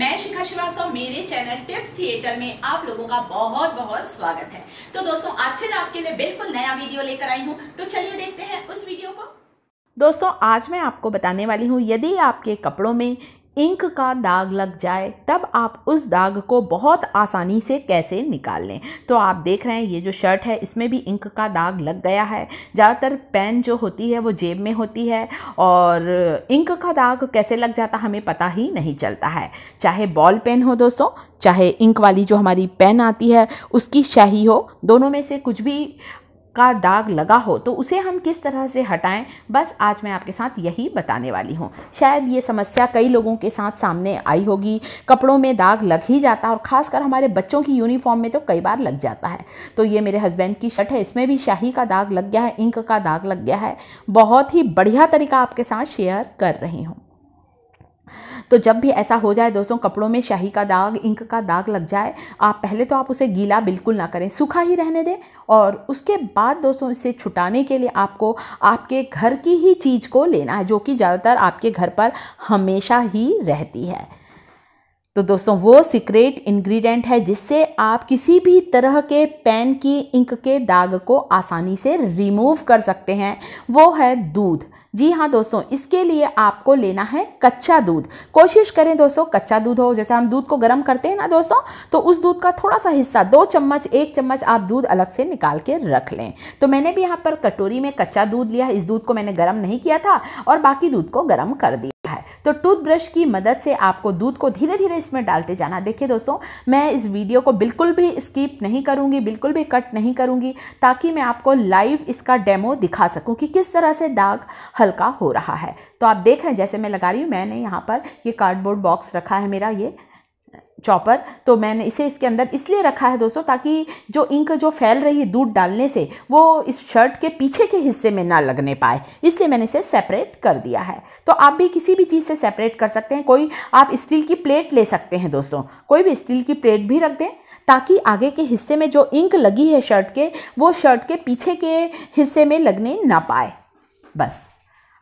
मैं शिखा श्रीवास्तव मेरे channel tips theatre में आप लोगों का बहुत बहुत स्वागत है तो दोस्तों आज फिर आपके लिए बिल्कुल नया वीडियो लेकर आई हूँ तो चलिए देखते हैं उस वीडियो को दोस्तों आज मैं आपको बताने वाली हूँ यदि आपके कपड़ों में इंक का दाग लग जाए तब आप उस दाग को बहुत आसानी से कैसे निकाल लें तो आप देख रहे हैं ये जो शर्ट है इसमें भी इंक का दाग लग गया है ज़्यादातर पेन जो होती है वो जेब में होती है और इंक का दाग कैसे लग जाता हमें पता ही नहीं चलता है चाहे बॉल पेन हो दोस्तों चाहे इंक वाली जो हमारी पेन आती है उसकी शाही हो दोनों में से कुछ भी का दाग लगा हो तो उसे हम किस तरह से हटाएं बस आज मैं आपके साथ यही बताने वाली हूँ शायद ये समस्या कई लोगों के साथ सामने आई होगी कपड़ों में दाग लग ही जाता है और ख़ासकर हमारे बच्चों की यूनिफॉर्म में तो कई बार लग जाता है तो ये मेरे हस्बैंड की शर्ट है इसमें भी शाही का दाग लग गया है इंक का दाग लग गया है बहुत ही बढ़िया तरीका आपके साथ शेयर कर रही हूँ तो जब भी ऐसा हो जाए दोस्तों कपड़ों में शाही का दाग इंक का दाग लग जाए आप पहले तो आप उसे गीला बिल्कुल ना करें सूखा ही रहने दें और उसके बाद दोस्तों इसे छुटाने के लिए आपको आपके घर की ही चीज़ को लेना है जो कि ज़्यादातर आपके घर पर हमेशा ही रहती है तो दोस्तों वो सीक्रेट इंग्रेडिएंट है जिससे आप किसी भी तरह के पेन की इंक के दाग को आसानी से रिमूव कर सकते हैं वो है दूध जी हाँ दोस्तों इसके लिए आपको लेना है कच्चा दूध कोशिश करें दोस्तों कच्चा दूध हो जैसे हम दूध को गर्म करते हैं ना दोस्तों तो उस दूध का थोड़ा सा हिस्सा दो चम्मच एक चम्मच आप दूध अलग से निकाल के रख लें तो मैंने भी यहाँ पर कटोरी में कच्चा दूध लिया इस दूध को मैंने गर्म नहीं किया था और बाकी दूध को गर्म कर दिया है तो टूथब्रश की मदद से आपको दूध को धीरे धीरे इसमें डालते जाना देखिए दोस्तों मैं इस वीडियो को बिल्कुल भी स्किप नहीं करूँगी बिल्कुल भी कट नहीं करूँगी ताकि मैं आपको लाइव इसका डेमो दिखा सकूँ कि किस तरह से दाग हल्का हो रहा है तो आप देख रहे हैं जैसे मैं लगा रही हूँ मैंने यहाँ पर ये कार्डबोर्ड बॉक्स रखा है मेरा ये चॉपर तो मैंने इसे इसके अंदर इसलिए रखा है दोस्तों ताकि जो इंक जो फैल रही है दूध डालने से वो इस शर्ट के पीछे के हिस्से में ना लगने पाए इसलिए मैंने इसे सेपरेट कर दिया है तो आप भी किसी भी चीज़ से सेपरेट कर सकते हैं कोई आप स्टील की प्लेट ले सकते हैं दोस्तों कोई भी स्टील की प्लेट भी रख दें ताकि आगे के हिस्से में जो इंक लगी है शर्ट के वो शर्ट के पीछे के हिस्से में लगने ना पाए बस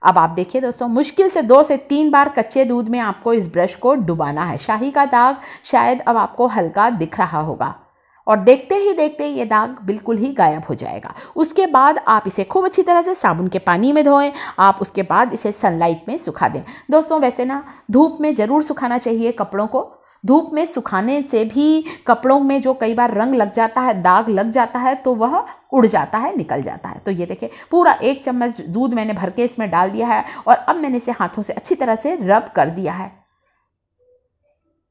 अब आप देखिए दोस्तों मुश्किल से दो से तीन बार कच्चे दूध में आपको इस ब्रश को डुबाना है शाही का दाग शायद अब आपको हल्का दिख रहा होगा और देखते ही देखते ये दाग बिल्कुल ही गायब हो जाएगा उसके बाद आप इसे खूब अच्छी तरह से साबुन के पानी में धोएं आप उसके बाद इसे सनलाइट में सुखा दें दोस्तों वैसे ना धूप में ज़रूर सुखाना चाहिए कपड़ों को धूप में सुखाने से भी कपड़ों में जो कई बार रंग लग जाता है दाग लग जाता है तो वह उड़ जाता है निकल जाता है तो ये देखिए पूरा एक चम्मच दूध मैंने भर के इसमें डाल दिया है और अब मैंने इसे हाथों से अच्छी तरह से रब कर दिया है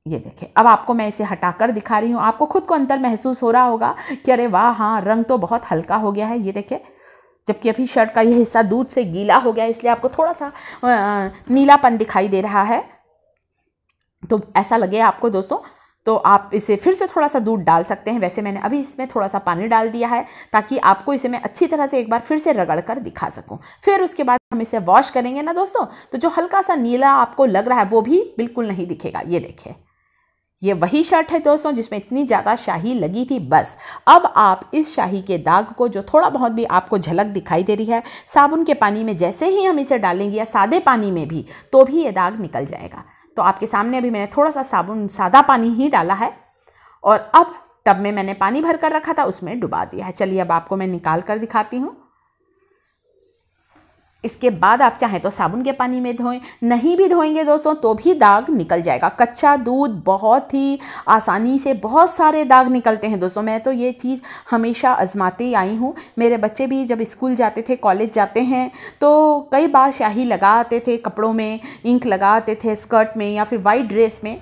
ये देखें अब आपको मैं इसे हटाकर दिखा रही हूँ आपको खुद को अंतर महसूस हो रहा होगा कि अरे वाह हाँ रंग तो बहुत हल्का हो गया है ये देखें जबकि अभी शर्ट का यह हिस्सा दूध से गीला हो गया इसलिए आपको थोड़ा सा नीलापन दिखाई दे रहा है तो ऐसा लगे आपको दोस्तों तो आप इसे फिर से थोड़ा सा दूध डाल सकते हैं वैसे मैंने अभी इसमें थोड़ा सा पानी डाल दिया है ताकि आपको इसे मैं अच्छी तरह से एक बार फिर से रगड़ कर दिखा सकूं फिर उसके बाद हम इसे वॉश करेंगे ना दोस्तों तो जो हल्का सा नीला आपको लग रहा है वो भी बिल्कुल नहीं दिखेगा ये देखे ये वही शर्ट है दोस्तों जिसमें इतनी ज़्यादा शाही लगी थी बस अब आप इस शाही के दाग को जो थोड़ा बहुत भी आपको झलक दिखाई दे रही है साबुन के पानी में जैसे ही हम इसे डालेंगे या सादे पानी में भी तो भी ये दाग निकल जाएगा तो आपके सामने अभी मैंने थोड़ा सा साबुन सादा पानी ही डाला है और अब टब में मैंने पानी भर कर रखा था उसमें डुबा दिया है चलिए अब आपको मैं निकाल कर दिखाती हूँ इसके बाद आप चाहें तो साबुन के पानी में धोएं नहीं भी धोएंगे दोस्तों तो भी दाग निकल जाएगा कच्चा दूध बहुत ही आसानी से बहुत सारे दाग निकलते हैं दोस्तों मैं तो ये चीज़ हमेशा आजमाती आई हूँ मेरे बच्चे भी जब स्कूल जाते थे कॉलेज जाते हैं तो कई बार शाही लगाते थे कपड़ों में इंक लगाते थे स्कर्ट में या फिर वाइट ड्रेस में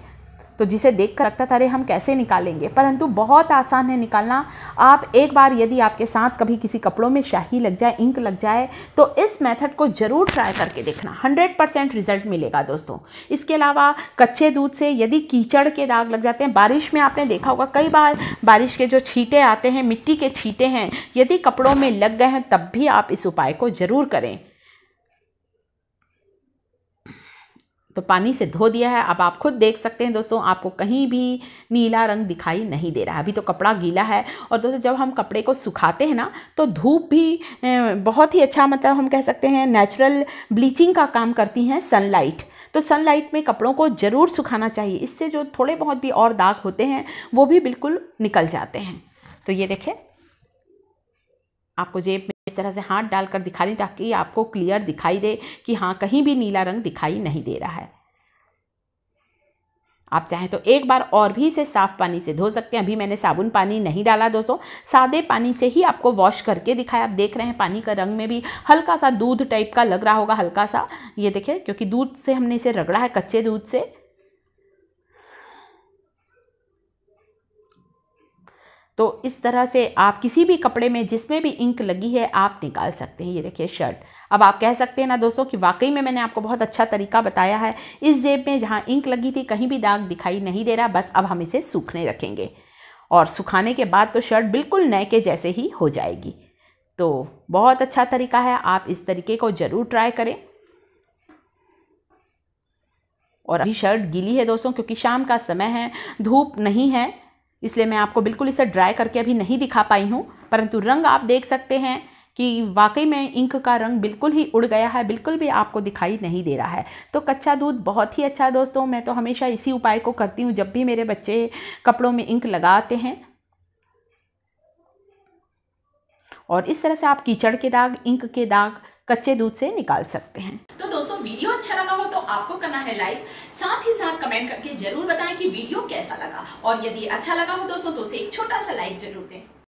तो जिसे देख कर लगता था अरे हम कैसे निकालेंगे परंतु बहुत आसान है निकालना आप एक बार यदि आपके साथ कभी किसी कपड़ों में शाही लग जाए इंक लग जाए तो इस मेथड को ज़रूर ट्राई करके देखना हंड्रेड परसेंट रिजल्ट मिलेगा दोस्तों इसके अलावा कच्चे दूध से यदि कीचड़ के दाग लग जाते हैं बारिश में आपने देखा होगा कई बार बारिश के जो छीटे आते हैं मिट्टी के छीटे हैं यदि कपड़ों में लग गए हैं तब भी आप इस उपाय को ज़रूर करें तो पानी से धो दिया है अब आप खुद देख सकते हैं दोस्तों आपको कहीं भी नीला रंग दिखाई नहीं दे रहा है अभी तो कपड़ा गीला है और दोस्तों जब हम कपड़े को सुखाते हैं ना तो धूप भी बहुत ही अच्छा मतलब हम कह सकते हैं नेचुरल ब्लीचिंग का काम करती हैं सनलाइट तो सनलाइट में कपड़ों को ज़रूर सुखाना चाहिए इससे जो थोड़े बहुत भी और दाग होते हैं वो भी बिल्कुल निकल जाते हैं तो ये देखें आपको जेब में इस तरह से हाथ डालकर दिखा दें ताकि आपको क्लियर दिखाई दे कि हाँ कहीं भी नीला रंग दिखाई नहीं दे रहा है आप चाहें तो एक बार और भी इसे साफ पानी से धो सकते हैं अभी मैंने साबुन पानी नहीं डाला दोस्तों सादे पानी से ही आपको वॉश करके दिखाया आप देख रहे हैं पानी का रंग में भी हल्का सा दूध टाइप का लग रहा होगा हल्का सा ये देखिए क्योंकि दूध से हमने इसे रगड़ा है कच्चे दूध से तो इस तरह से आप किसी भी कपड़े में जिसमें भी इंक लगी है आप निकाल सकते हैं ये देखिए शर्ट अब आप कह सकते हैं ना दोस्तों कि वाकई में मैंने आपको बहुत अच्छा तरीका बताया है इस जेब में जहाँ इंक लगी थी कहीं भी दाग दिखाई नहीं दे रहा बस अब हम इसे सूखने रखेंगे और सुखाने के बाद तो शर्ट बिल्कुल नए के जैसे ही हो जाएगी तो बहुत अच्छा तरीका है आप इस तरीके को ज़रूर ट्राई करें और अभी शर्ट गीली है दोस्तों क्योंकि शाम का समय है धूप नहीं है इसलिए मैं आपको बिल्कुल इसे ड्राई करके अभी नहीं दिखा पाई हूँ परंतु रंग आप देख सकते हैं कि वाकई में इंक का रंग बिल्कुल ही उड़ गया है बिल्कुल भी आपको दिखाई नहीं दे रहा है तो कच्चा दूध बहुत ही अच्छा दोस्तों मैं तो हमेशा इसी उपाय को करती हूँ जब भी मेरे बच्चे कपड़ों में इंक लगाते हैं और इस तरह से आप कीचड़ के दाग इंक के दाग कच्चे दूध से निकाल सकते हैं तो दोस्तों वीडियो अच्छा लगा हो तो आपको करना है लाइक साथ ही साथ कमेंट करके जरूर बताएं कि वीडियो कैसा लगा और यदि अच्छा लगा हो दोस्तों तो उसे एक छोटा सा लाइक जरूर दें